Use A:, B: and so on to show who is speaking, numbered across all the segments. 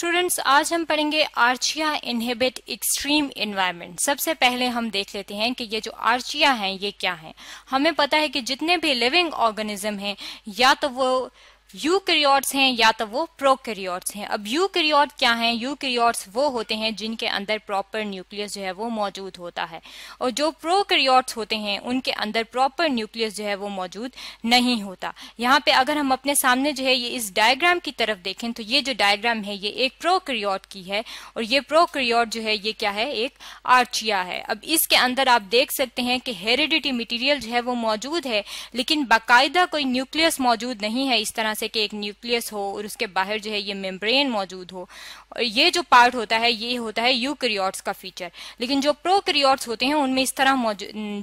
A: students आज हम पढ़ेंगे आर्चिया इनहिबिट एक्सट्रीम इन्वायरमेंट सबसे पहले हम देख लेते हैं कि ये जो आर्चिया हैं ये क्या हैं हमें पता है कि जितने भी लिविंग ऑर्गेनिज्म हैं या तो वो यूकैरियोट्स हैं या तो वो प्रोकैरियोट्स हैं अब यूकैरियोट क्या हैं यूकैरियोट्स वो होते हैं जिनके अंदर प्रॉपर न्यूक्लियस जो है वो मौजूद होता है और जो प्रोकैरियोट्स होते हैं उनके अंदर प्रॉपर न्यूक्लियस जो है वो मौजूद नहीं होता यहाँ पे अगर हम अपने सामने जो है ये इस डायग्राम की तरफ देखें तो ये जो डायग्राम है ये एक प्रोकैरियोट की है और ये प्रोकैरियोट जो है ये क्या है एक आर्चिया है अब इसके अंदर आप देख सकते हैं कि हेरिडिटी मटीरियल जो है वो मौजूद है लेकिन बाकायदा कोई न्यूक्लियस मौजूद नहीं है इस तरह जैसे कि एक न्यूक्लियस हो और उसके बाहर जो है ये मेम्ब्रेन मौजूद हो और ये जो पार्ट होता है ये होता है यूक्रियोट्स का फीचर लेकिन जो प्रोक्रियोट्स होते हैं उनमें इस तरह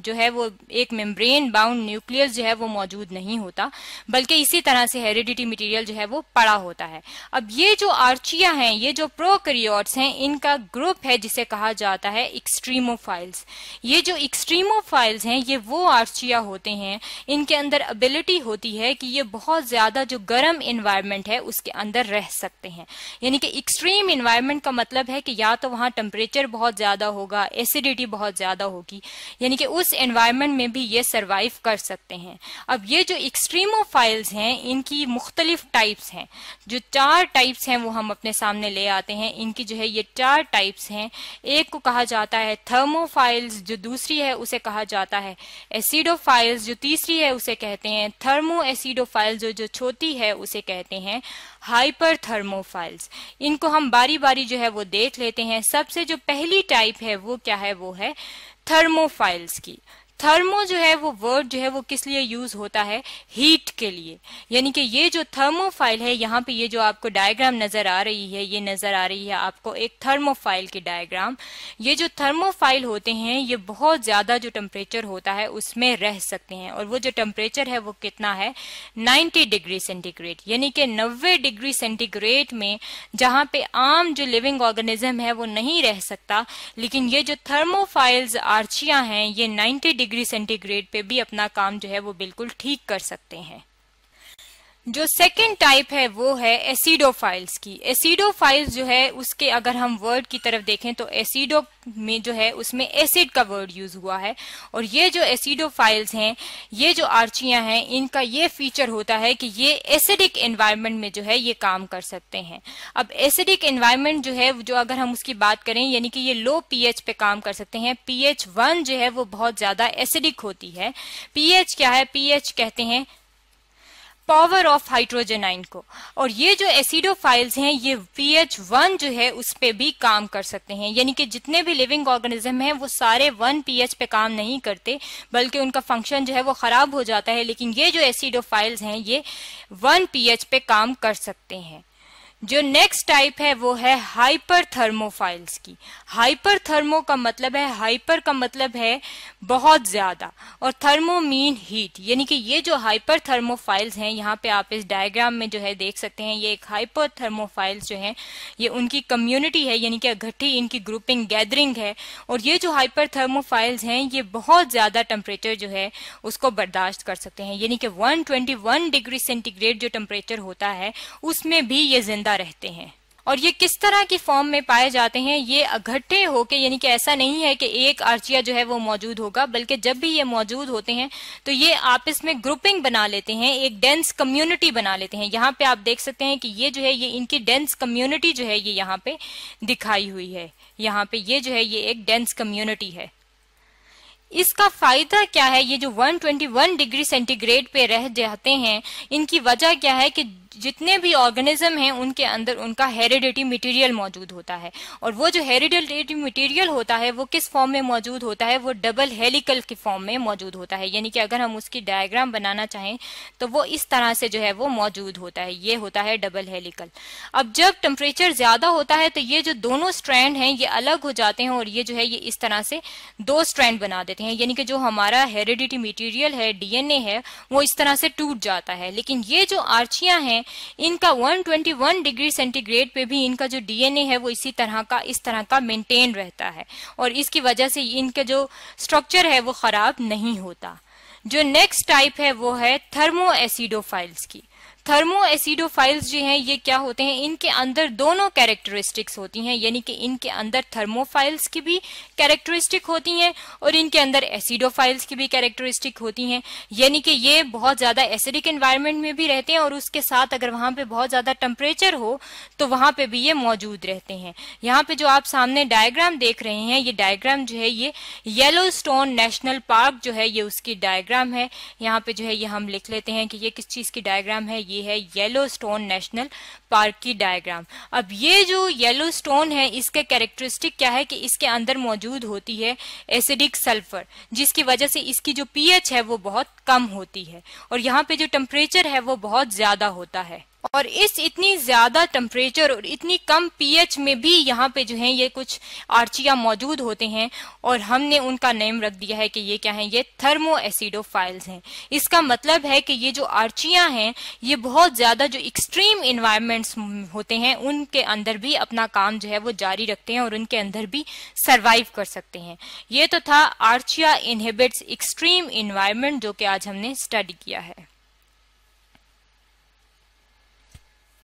A: जो है वो एक मेम्ब्रेन बाउंड न्यूक्लियस जो है वो मौजूद नहीं होता बल्कि इसी तरह से हेरिडिटी मटीरियल जो है वो पड़ा होता है अब ये जो आर्चिया हैं ये जो प्रोक्रियोट्स हैं इनका ग्रुप है जिसे कहा जाता है एक्सट्रीमोफाइल्स ये जो एक्सट्रीमोफाइल्स हैं ये वो आर्चिया होते हैं इनके अंदर एबिलिटी होती है कि ये बहुत ज्यादा जो गर्म इन्वायरमेंट है उसके अंदर रह सकते हैं यानी कि एक्सट्रीम इन्वायरमेंट का मतलब है कि या तो वहाँ टेम्परेचर बहुत ज़्यादा होगा एसिडिटी बहुत ज़्यादा होगी यानी कि उस एनवायरमेंट में भी ये सर्वाइव कर सकते हैं अब ये जो एक्सट्रीमोफाइल्स हैं इनकी मुख्तलिफ टाइप्स हैं जो चार टाइप्स हैं वो हम अपने सामने ले आते हैं इनकी जो है ये चार टाइप्स हैं एक को कहा जाता है थर्मोफाइल्स जो दूसरी है उसे कहा जाता है एसिडोफाइल्स जो तीसरी है उसे कहते हैं थर्मो एसिडोफाइल जो जो छोटी है उसे कहते हैं हाइपर थर्मोफाइल्स इनको हम बारी बारी जो है वो देख लेते हैं सबसे जो पहली टाइप है वो क्या है वो है थर्मोफाइल्स की थर्मो जो है वो वर्ड जो है वो किस लिए यूज होता है हीट के लिए यानी कि ये जो थर्मोफाइल है यहाँ पे ये जो आपको डायग्राम नजर आ रही है ये नजर आ रही है आपको एक थर्मोफाइल की डायग्राम ये जो थर्मोफाइल होते हैं ये बहुत ज्यादा जो टेम्परेचर होता है उसमें रह सकते हैं और वो जो टेम्परेचर है वो कितना है नाइन्टी डिग्री सेंटीग्रेड यानी कि नब्बे डिग्री सेंटीग्रेड में जहां पे आम जो लिविंग ऑर्गेनिज्म है वो नहीं रह सकता लेकिन ये जो थर्मोफाइल्स आर्चिया हैं ये नाइन्टी डिग्री सेंटीग्रेड पे भी अपना काम जो है वो बिल्कुल ठीक कर सकते हैं जो सेकेंड टाइप है वो है एसिडोफाइल्स की एसिडोफाइल्स जो है उसके अगर हम वर्ड की तरफ देखें तो एसिडो में जो है उसमें एसिड का वर्ड यूज हुआ है और ये जो एसिडोफाइल्स हैं ये जो आर्चियां हैं इनका ये फीचर होता है कि ये एसिडिक एनवायरनमेंट में जो है ये काम कर सकते हैं अब एसिडिक एनवायरनमेंट जो है जो अगर हम उसकी बात करें यानी कि ये लो पीएच पे काम कर सकते हैं पीएच वन जो है वो बहुत ज्यादा एसिडिक होती है पीएच क्या है पीएच कहते हैं पावर ऑफ हाइड्रोजन आइन को और ये जो एसिडो फाइल्स हैं ये पी एच वन जो है उस पर भी काम कर सकते हैं यानी कि जितने भी लिविंग ऑर्गेनिज्म हैं वो सारे वन पी एच पे काम नहीं करते बल्कि उनका फंक्शन जो है वो खराब हो जाता है लेकिन ये जो एसिडो फाइल्स हैं ये वन पी एच पे काम कर सकते हैं जो नेक्स्ट टाइप है वो है हाइपर थर्मोफाइल्स की हाइपर थर्मो का मतलब है हाइपर का मतलब है बहुत ज्यादा और थर्मो मीन हीट यानी कि ये जो हाइपर थर्मोफाइल्स हैं यहाँ पे आप इस डायग्राम में जो है देख सकते हैं ये एक हाइपर थर्मोफाइल्स जो हैं ये उनकी कम्युनिटी है यानी कि इकट्ठी इनकी ग्रुपिंग गैदरिंग है और ये जो हाइपर थर्मोफाइल्स हैं ये बहुत ज्यादा टेम्परेचर जो है उसको बर्दाश्त कर सकते हैं यानी कि वन डिग्री सेंटीग्रेड जो टेम्परेचर होता है उसमें भी ये जिंदा जिंदा रहते हैं और ये किस तरह की फॉर्म में पाए जाते हैं ये इकट्ठे होके यानी कि ऐसा नहीं है कि एक आर्चिया जो है वो मौजूद होगा बल्कि जब भी ये मौजूद होते हैं तो ये आपस में ग्रुपिंग बना लेते हैं एक डेंस कम्युनिटी बना लेते हैं यहाँ पे आप देख सकते हैं कि ये जो है ये इनकी डेंस कम्युनिटी जो है ये यहाँ पे दिखाई हुई है यहाँ पे ये जो है ये एक डेंस कम्युनिटी है इसका फायदा क्या है ये जो 121 डिग्री सेंटीग्रेड पे रह जाते हैं इनकी वजह क्या है कि जितने भी ऑर्गेनिज्म हैं उनके अंदर उनका हेरिडिटी मटेरियल मौजूद होता है और वो जो हेरिडिटी मटेरियल होता है वो किस फॉर्म में मौजूद होता है वो डबल हेलिकल के फॉर्म में मौजूद होता है यानी कि अगर हम उसकी डायग्राम बनाना चाहें तो वो इस तरह से जो है वो मौजूद होता है ये होता है डबल हेलिकल अब जब टेम्परेचर ज्यादा होता है तो ये जो दोनों स्ट्रैंड हैं ये अलग हो जाते हैं और ये जो है ये इस तरह से दो स्ट्रैंड बना देते हैं यानी कि जो हमारा हेरिडिटी मटीरियल है डीएनए है वो इस तरह से टूट जाता है लेकिन ये जो आर्चियां हैं इनका 121 डिग्री सेंटीग्रेड पे भी इनका जो डीएनए है वो इसी तरह का इस तरह का मेंटेन रहता है और इसकी वजह से इनका जो स्ट्रक्चर है वो खराब नहीं होता जो नेक्स्ट टाइप है वो है थर्मो एसिडोफाइल्स की थर्मो एसिडोफाइल्स जो हैं ये क्या होते हैं इनके अंदर दोनों कैरेक्टरिस्टिक्स होती हैं यानी कि इनके अंदर थर्मोफाइल्स की भी कैरेक्टरिस्टिक होती हैं और इनके अंदर एसिडोफाइल्स की भी कैरेक्टरिस्टिक होती हैं यानी कि ये बहुत ज्यादा एसिडिक एनवायरमेंट में भी रहते हैं और उसके साथ अगर वहां पे बहुत ज्यादा टेम्परेचर हो तो वहां पे भी ये मौजूद रहते हैं यहाँ पे जो आप सामने डायग्राम देख रहे हैं ये डायग्राम जो है ये येलो स्टोन नेशनल पार्क जो है ये उसकी डायग्राम है यहाँ पे जो है ये हम लिख लेते हैं कि ये किस चीज की डायग्राम है ये ये है येलो स्टोन नेशनल पार्क की डायग्राम अब ये जो येलो स्टोन है इसके कैरेक्टरिस्टिक क्या है कि इसके अंदर मौजूद होती है एसिडिक सल्फर जिसकी वजह से इसकी जो पीएच है वो बहुत कम होती है और यहाँ पे जो टेम्परेचर है वो बहुत ज्यादा होता है और इस इतनी ज्यादा टेम्परेचर और इतनी कम पीएच में भी यहाँ पे जो है ये कुछ आर्चिया मौजूद होते हैं और हमने उनका नेम रख दिया है कि ये क्या है ये थर्मो एसिडोफाइल्स हैं इसका मतलब है कि ये जो आर्चिया हैं ये बहुत ज्यादा जो एक्सट्रीम इन्वायरमेंट्स होते हैं उनके अंदर भी अपना काम जो है वो जारी रखते हैं और उनके अंदर भी सर्वाइव कर सकते हैं ये तो था आर्चिया इनहेबिट्स एक्सट्रीम इन्वायरमेंट जो कि आज हमने स्टडी किया है